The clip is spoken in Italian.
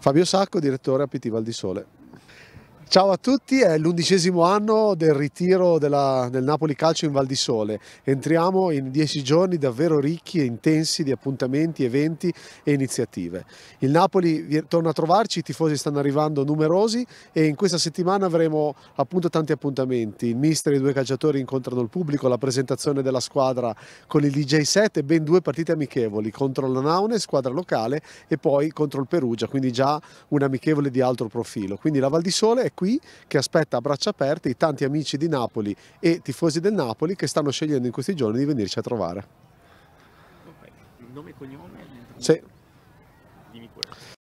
Fabio Sacco, direttore a PT Val di Sole. Ciao a tutti, è l'undicesimo anno del ritiro della, del Napoli Calcio in Val di Sole. Entriamo in dieci giorni davvero ricchi e intensi di appuntamenti, eventi e iniziative. Il Napoli torna a trovarci, i tifosi stanno arrivando numerosi e in questa settimana avremo appunto tanti appuntamenti. Il mister e i due calciatori incontrano il pubblico, la presentazione della squadra con il DJ 7 e ben due partite amichevoli contro la Naune, squadra locale, e poi contro il Perugia, quindi già un amichevole di altro profilo. Quindi la Val di Sole è qui che aspetta a braccia aperte i tanti amici di Napoli e tifosi del Napoli che stanno scegliendo in questi giorni di venirci a trovare. Il nome e cognome? Sì.